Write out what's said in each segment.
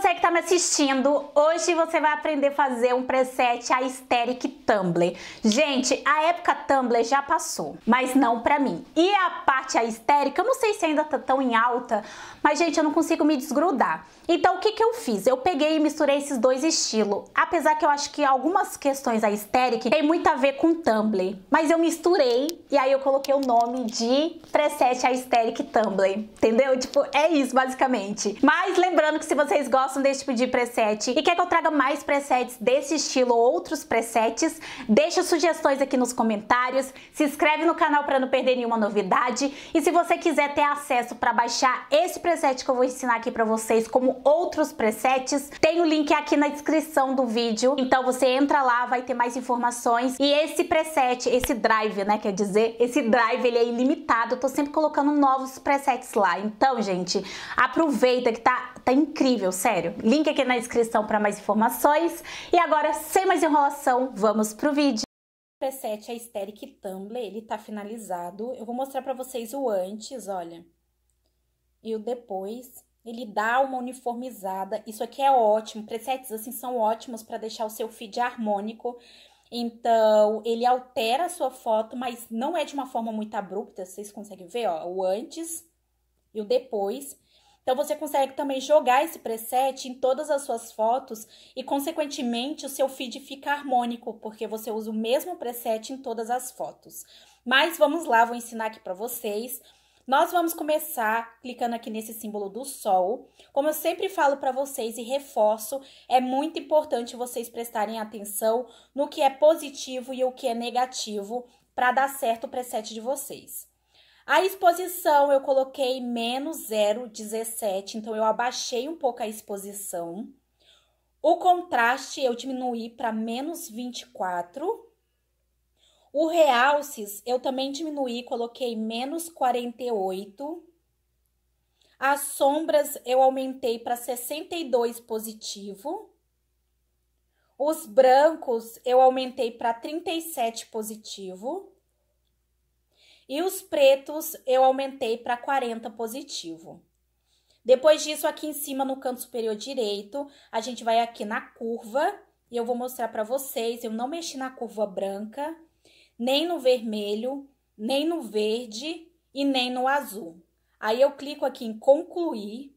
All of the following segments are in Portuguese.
você que está me assistindo, hoje você vai aprender a fazer um preset aesthetic Tumblr. Gente, a época Tumblr já passou, mas não pra mim. E a parte aesthetic, eu não sei se ainda tá tão em alta, mas gente, eu não consigo me desgrudar. Então o que que eu fiz? Eu peguei e misturei esses dois estilos. Apesar que eu acho que algumas questões aesthetic tem muito a ver com Tumblr. Mas eu misturei e aí eu coloquei o nome de preset aesthetic Tumblr, entendeu? Tipo, é isso basicamente. Mas lembrando que se vocês gostam gostam desse tipo de preset e quer que eu traga mais presets desse estilo ou outros presets, deixa sugestões aqui nos comentários, se inscreve no canal para não perder nenhuma novidade e se você quiser ter acesso para baixar esse preset que eu vou ensinar aqui para vocês, como outros presets, tem o link aqui na descrição do vídeo, então você entra lá, vai ter mais informações e esse preset, esse drive, né, quer dizer, esse drive ele é ilimitado, eu tô sempre colocando novos presets lá, então gente, aproveita que tá, tá incrível, sério. Link aqui na descrição para mais informações. E agora, sem mais enrolação, vamos pro vídeo. O preset Aesthetic Tumblr, ele tá finalizado. Eu vou mostrar para vocês o antes, olha. E o depois. Ele dá uma uniformizada. Isso aqui é ótimo. Presets assim são ótimos para deixar o seu feed harmônico. Então, ele altera a sua foto, mas não é de uma forma muito abrupta. Vocês conseguem ver, ó, o antes e o depois. Então você consegue também jogar esse preset em todas as suas fotos e consequentemente o seu feed fica harmônico, porque você usa o mesmo preset em todas as fotos. Mas vamos lá, vou ensinar aqui para vocês. Nós vamos começar clicando aqui nesse símbolo do sol. Como eu sempre falo para vocês e reforço, é muito importante vocês prestarem atenção no que é positivo e o que é negativo para dar certo o preset de vocês. A exposição eu coloquei menos 0,17, então eu abaixei um pouco a exposição. O contraste eu diminuí para menos 24. O realces eu também diminuí, coloquei menos 48. As sombras eu aumentei para 62 positivo. Os brancos eu aumentei para 37 positivo. E os pretos eu aumentei para 40 positivo. Depois disso, aqui em cima no canto superior direito, a gente vai aqui na curva e eu vou mostrar para vocês. Eu não mexi na curva branca, nem no vermelho, nem no verde e nem no azul. Aí eu clico aqui em concluir,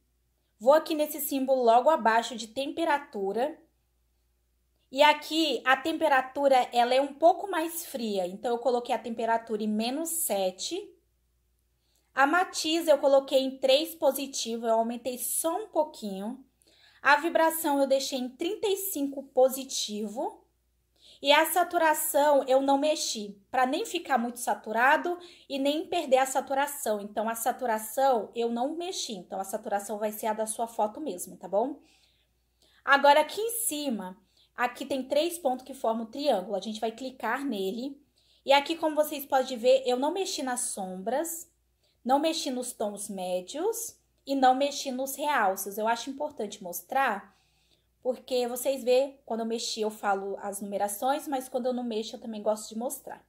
vou aqui nesse símbolo logo abaixo de temperatura e aqui a temperatura ela é um pouco mais fria, então eu coloquei a temperatura em menos 7. A matiz eu coloquei em 3 positivo, eu aumentei só um pouquinho. A vibração eu deixei em 35 positivo. E a saturação eu não mexi, para nem ficar muito saturado e nem perder a saturação. Então, a saturação eu não mexi. Então, a saturação vai ser a da sua foto mesmo, tá bom? Agora, aqui em cima, Aqui tem três pontos que formam o triângulo. A gente vai clicar nele. E aqui, como vocês podem ver, eu não mexi nas sombras, não mexi nos tons médios e não mexi nos realces. Eu acho importante mostrar, porque vocês vê, quando eu mexi eu falo as numerações, mas quando eu não mexo eu também gosto de mostrar.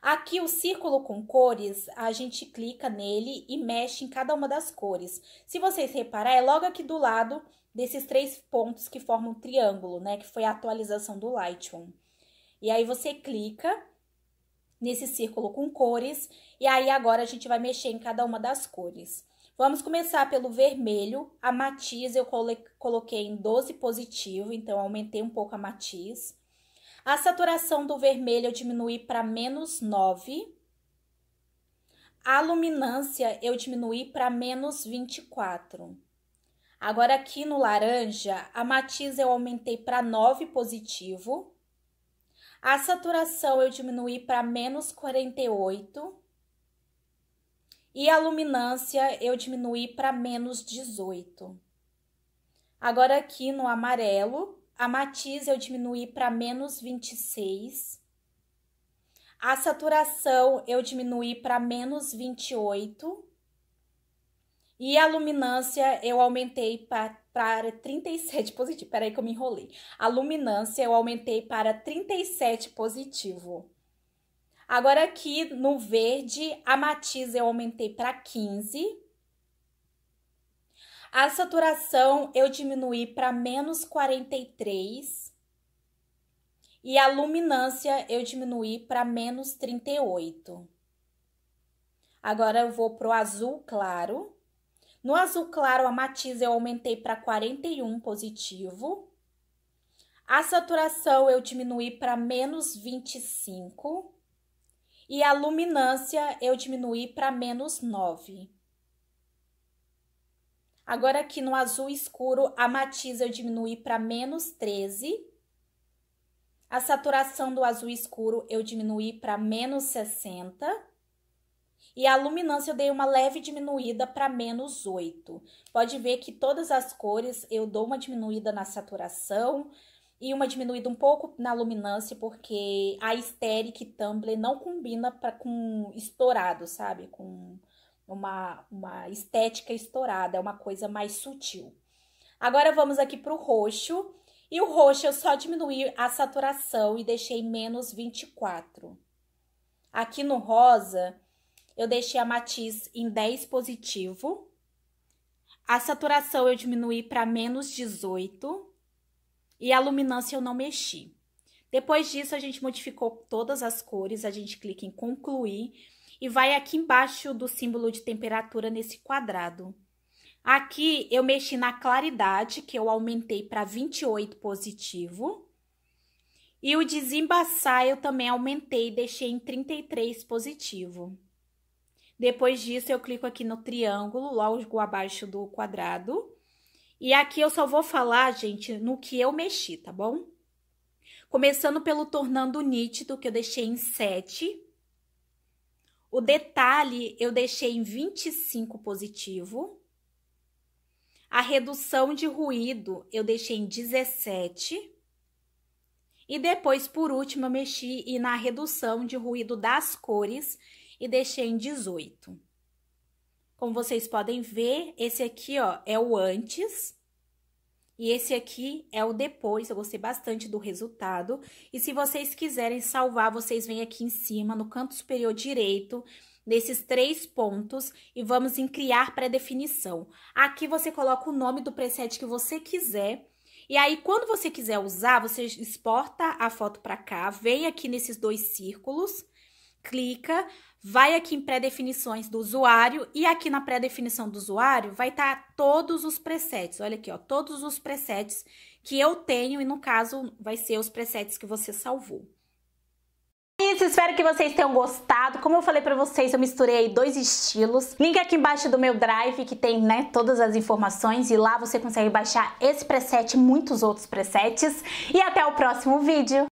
Aqui o círculo com cores, a gente clica nele e mexe em cada uma das cores. Se vocês reparar, é logo aqui do lado desses três pontos que formam o triângulo, né? Que foi a atualização do Lightroom. E aí você clica nesse círculo com cores, e aí agora a gente vai mexer em cada uma das cores. Vamos começar pelo vermelho, a matiz eu coloquei em 12 positivo, então aumentei um pouco a matiz. A saturação do vermelho eu diminuí para menos 9. A luminância eu diminuí para menos 24. Agora aqui no laranja, a matiz eu aumentei para 9 positivo. A saturação eu diminuí para menos 48. E a luminância eu diminuí para menos 18. Agora aqui no amarelo, a matiz eu diminuí para menos 26. A saturação eu diminuí para menos 28. E a luminância eu aumentei para 37 positivo. Peraí que eu me enrolei. A luminância eu aumentei para 37 positivo. Agora aqui no verde, a matiz eu aumentei para 15. A saturação eu diminuí para menos 43. E a luminância eu diminuí para menos 38. Agora eu vou pro azul claro. No azul claro, a matiz eu aumentei para 41 positivo. A saturação eu diminuí para menos 25. E a luminância eu diminuí para menos 9. Agora aqui no azul escuro, a matiz eu diminuí para menos 13. A saturação do azul escuro eu diminuí para menos 60. E a luminância eu dei uma leve diminuída para menos 8. Pode ver que todas as cores eu dou uma diminuída na saturação e uma diminuída um pouco na luminância, porque a Aesthetic Tumblr não combina pra, com estourado, sabe? Com uma, uma estética estourada, é uma coisa mais sutil. Agora vamos aqui para o roxo. E o roxo eu só diminuí a saturação e deixei menos 24. Aqui no rosa, eu deixei a matiz em 10 positivo. A saturação eu diminuí para menos 18 e a luminância eu não mexi. Depois disso, a gente modificou todas as cores, a gente clica em concluir e vai aqui embaixo do símbolo de temperatura nesse quadrado. Aqui eu mexi na claridade, que eu aumentei para 28 positivo. E o desembaçar eu também aumentei, deixei em 33 positivo. Depois disso, eu clico aqui no triângulo, logo abaixo do quadrado. E aqui eu só vou falar, gente, no que eu mexi, tá bom? Começando pelo tornando nítido, que eu deixei em 7. O detalhe eu deixei em 25 positivo. A redução de ruído eu deixei em 17. E depois, por último, eu mexi e na redução de ruído das cores e deixei em 18. Como vocês podem ver, esse aqui, ó, é o antes e esse aqui é o depois. Eu gostei bastante do resultado. E se vocês quiserem salvar, vocês vêm aqui em cima, no canto superior direito, nesses três pontos e vamos em criar pré-definição. Aqui você coloca o nome do preset que você quiser. E aí, quando você quiser usar, você exporta a foto para cá, vem aqui nesses dois círculos clica, vai aqui em pré-definições do usuário e aqui na pré-definição do usuário vai estar tá todos os presets. Olha aqui, ó, todos os presets que eu tenho e no caso vai ser os presets que você salvou. É isso, espero que vocês tenham gostado. Como eu falei pra vocês, eu misturei dois estilos. Link aqui embaixo do meu drive que tem, né, todas as informações e lá você consegue baixar esse preset e muitos outros presets. E até o próximo vídeo!